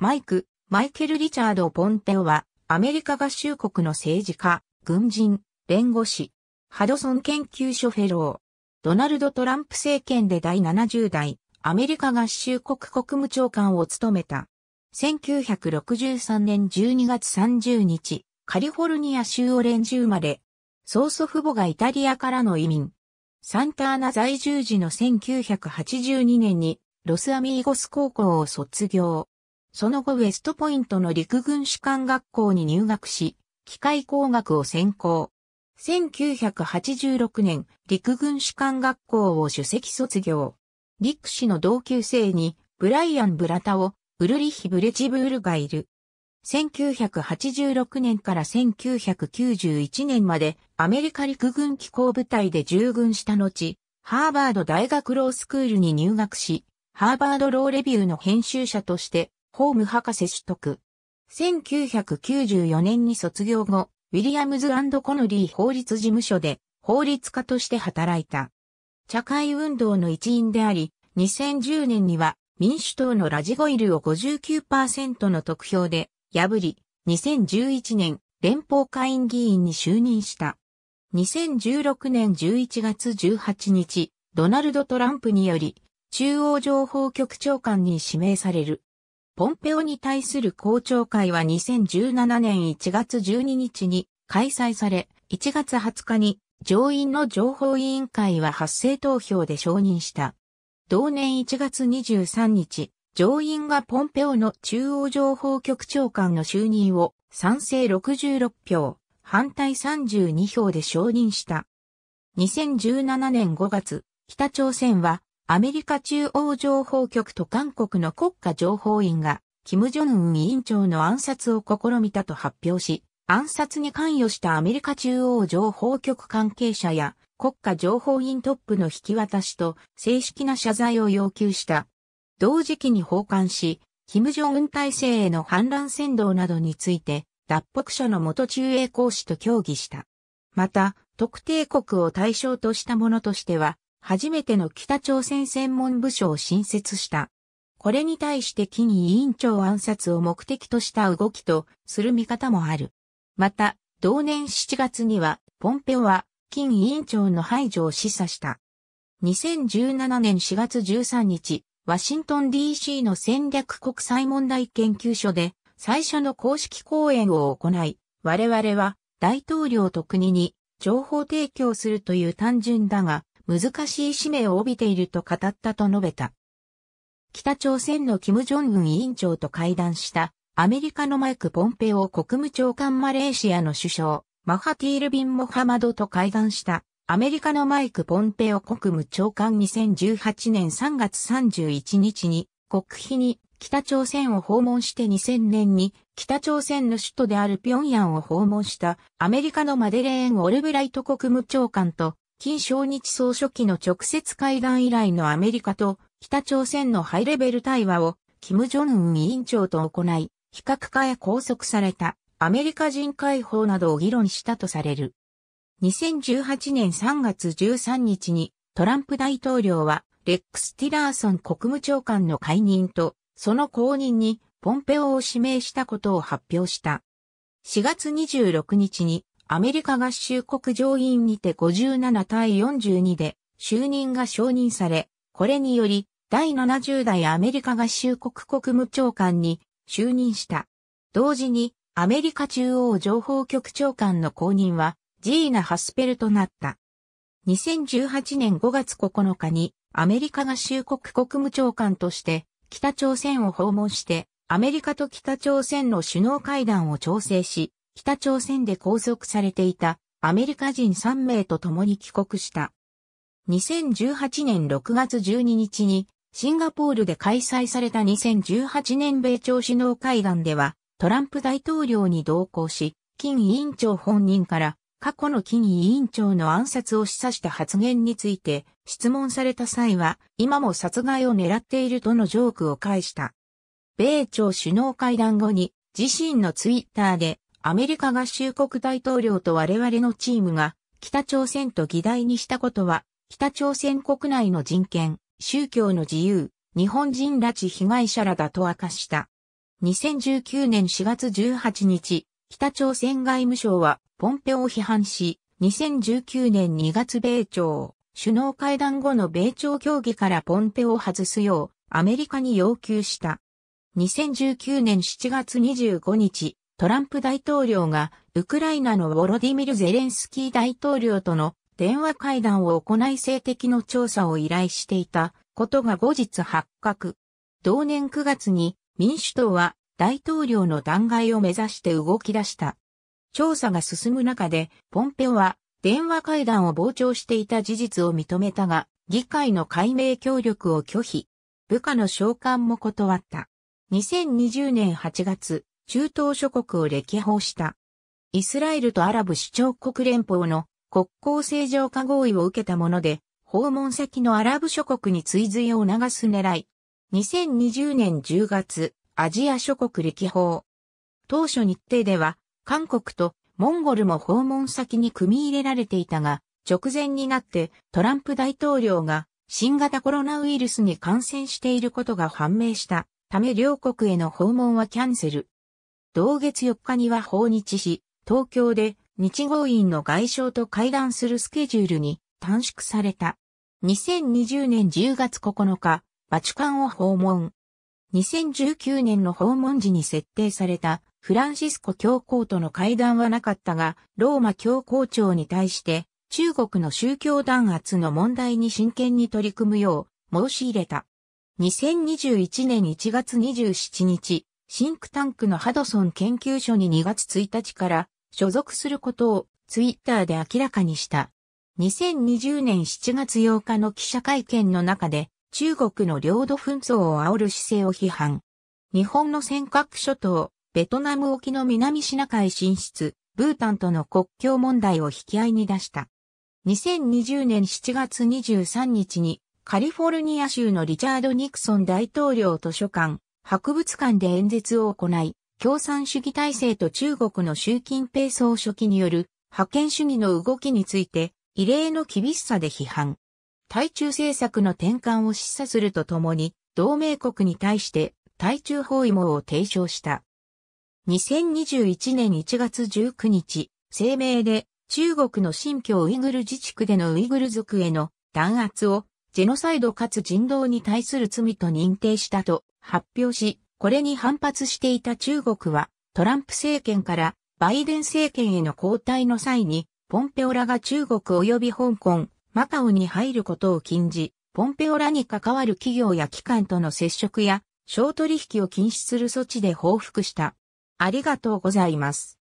マイク、マイケル・リチャード・ポンテオは、アメリカ合衆国の政治家、軍人、弁護士、ハドソン研究所フェロー、ドナルド・トランプ政権で第70代、アメリカ合衆国国務長官を務めた。1963年12月30日、カリフォルニア州オレンジ生まれ、曽祖父母がイタリアからの移民。サンターナ在住時の1982年にロスアミーゴス高校を卒業。その後ウェストポイントの陸軍士官学校に入学し、機械工学を専攻。1986年、陸軍士官学校を首席卒業。陸士の同級生に、ブライアン・ブラタを、ウルリッヒ・ブレチブールがいる。1986年から1991年までアメリカ陸軍機構部隊で従軍した後、ハーバード大学ロースクールに入学し、ハーバードローレビューの編集者としてホーム博士取得。1994年に卒業後、ウィリアムズコノリー法律事務所で法律家として働いた。社会運動の一員であり、2010年には民主党のラジゴイルを59%の得票で破り、2011年連邦会員議員に就任した。2016年11月18日、ドナルド・トランプにより中央情報局長官に指名される。ポンペオに対する公聴会は2017年1月12日に開催され、1月20日に上院の情報委員会は発生投票で承認した。同年1月23日、上院がポンペオの中央情報局長官の就任を賛成66票、反対32票で承認した。2017年5月、北朝鮮はアメリカ中央情報局と韓国の国家情報院が、金正恩委員長の暗殺を試みたと発表し、暗殺に関与したアメリカ中央情報局関係者や国家情報院トップの引き渡しと正式な謝罪を要求した。同時期に訪韓し、金正恩体制への反乱扇動などについて、脱北者の元中英公使と協議した。また、特定国を対象としたものとしては、初めての北朝鮮専門部署を新設した。これに対して金委員長暗殺を目的とした動きとする見方もある。また、同年7月には、ポンペオは、金委員長の排除を示唆した。2017年4月13日、ワシントン DC の戦略国際問題研究所で、最初の公式講演を行い、我々は大統領と国に情報提供するという単純だが難しい使命を帯びていると語ったと述べた。北朝鮮の金正恩委員長と会談したアメリカのマイク・ポンペオ国務長官マレーシアの首相、マハティール・ビン・モハマドと会談したアメリカのマイク・ポンペオ国務長官2018年3月31日に国費に北朝鮮を訪問して2000年に北朝鮮の首都である平壌を訪問したアメリカのマデレーン・オルブライト国務長官と金正日総書記の直接会談以来のアメリカと北朝鮮のハイレベル対話を、金正恩委員長と行い、非核化へ拘束されたアメリカ人解放などを議論したとされる。2018年3月13日にトランプ大統領はレックス・ティラーソン国務長官の解任とその後任にポンペオを指名したことを発表した。4月26日にアメリカ合衆国上院にて57対42で就任が承認され、これにより第70代アメリカ合衆国国務長官に就任した。同時にアメリカ中央情報局長官の後任はジーナ・ハスペルとなった。2018年5月9日にアメリカ合衆国国務長官として北朝鮮を訪問してアメリカと北朝鮮の首脳会談を調整し、北朝鮮で拘束されていたアメリカ人3名と共に帰国した。2018年6月12日にシンガポールで開催された2018年米朝首脳会談ではトランプ大統領に同行し、金委員長本人から過去の金委員長の暗殺を示唆した発言について質問された際は今も殺害を狙っているとのジョークを返した。米朝首脳会談後に自身のツイッターでアメリカ合衆国大統領と我々のチームが北朝鮮と議題にしたことは、北朝鮮国内の人権、宗教の自由、日本人拉致被害者らだと明かした。2019年4月18日、北朝鮮外務省はポンペオを批判し、2019年2月米朝首脳会談後の米朝協議からポンペオを外すようアメリカに要求した。2019年7月25日、トランプ大統領がウクライナのウォロディミル・ゼレンスキー大統領との電話会談を行い性的の調査を依頼していたことが後日発覚。同年9月に民主党は大統領の弾劾を目指して動き出した。調査が進む中でポンペオは電話会談を傍聴していた事実を認めたが議会の解明協力を拒否。部下の召喚も断った。2020年8月、中東諸国を歴訪した。イスラエルとアラブ首長国連邦の国交正常化合意を受けたもので、訪問先のアラブ諸国に追随を促す狙い。2020年10月、アジア諸国歴訪。当初日程では、韓国とモンゴルも訪問先に組み入れられていたが、直前になってトランプ大統領が新型コロナウイルスに感染していることが判明したため両国への訪問はキャンセル。同月4日には訪日し、東京で日豪院の外相と会談するスケジュールに短縮された。2020年10月9日、バチカンを訪問。2019年の訪問時に設定されたフランシスコ教皇との会談はなかったが、ローマ教皇庁に対して中国の宗教弾圧の問題に真剣に取り組むよう申し入れた。2021年1月27日、シンクタンクのハドソン研究所に2月1日から所属することをツイッターで明らかにした。2020年7月8日の記者会見の中で中国の領土紛争を煽る姿勢を批判。日本の尖閣諸島、ベトナム沖の南シナ海進出、ブータンとの国境問題を引き合いに出した。2020年7月23日にカリフォルニア州のリチャード・ニクソン大統領図書館博物館で演説を行い、共産主義体制と中国の習近平総書記による覇権主義の動きについて、異例の厳しさで批判。対中政策の転換を示唆するとともに、同盟国に対して対中包囲網を提唱した。2021年1月19日、声明で中国の新疆ウイグル自治区でのウイグル族への弾圧をジェノサイドかつ人道に対する罪と認定したと発表し、これに反発していた中国は、トランプ政権からバイデン政権への交代の際に、ポンペオラが中国及び香港、マカオに入ることを禁じ、ポンペオラに関わる企業や機関との接触や、商取引を禁止する措置で報復した。ありがとうございます。